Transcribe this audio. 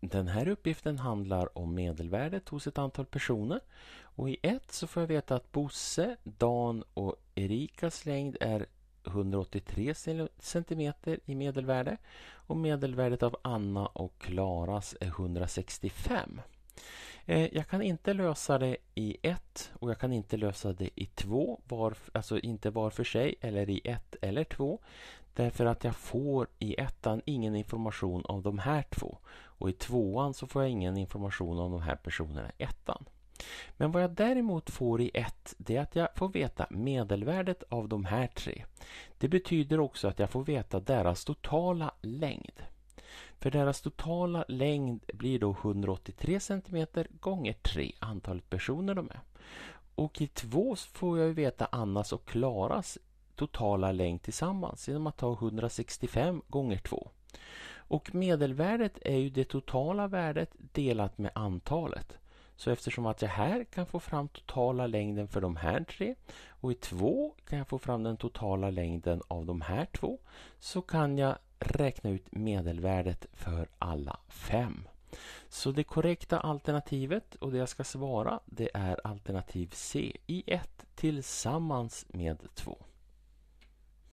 Den här uppgiften handlar om medelvärdet hos ett antal personer. Och i ett så får jag veta att Bosse, Dan och Erikas längd är 183 cm i medelvärde. Och medelvärdet av Anna och Klaras är 165. cm. Eh, jag kan inte lösa det i ett och jag kan inte lösa det i två, var, alltså inte var för sig eller i ett eller två. Därför att jag får i ettan ingen information om de här två och i tvåan så får jag ingen information om de här personerna i ettan. Men vad jag däremot får i ett, det är att jag får veta medelvärdet av de här tre. Det betyder också att jag får veta deras totala längd. För deras totala längd blir då 183 cm gånger 3 antalet personer de är. Och i två får jag veta Annas och Klaras totala längd tillsammans genom att ta 165 gånger 2. Och medelvärdet är ju det totala värdet delat med antalet. Så eftersom att jag här kan få fram totala längden för de här tre och i två kan jag få fram den totala längden av de här två så kan jag räkna ut medelvärdet för alla fem. Så det korrekta alternativet och det jag ska svara det är alternativ C i 1 tillsammans med 2.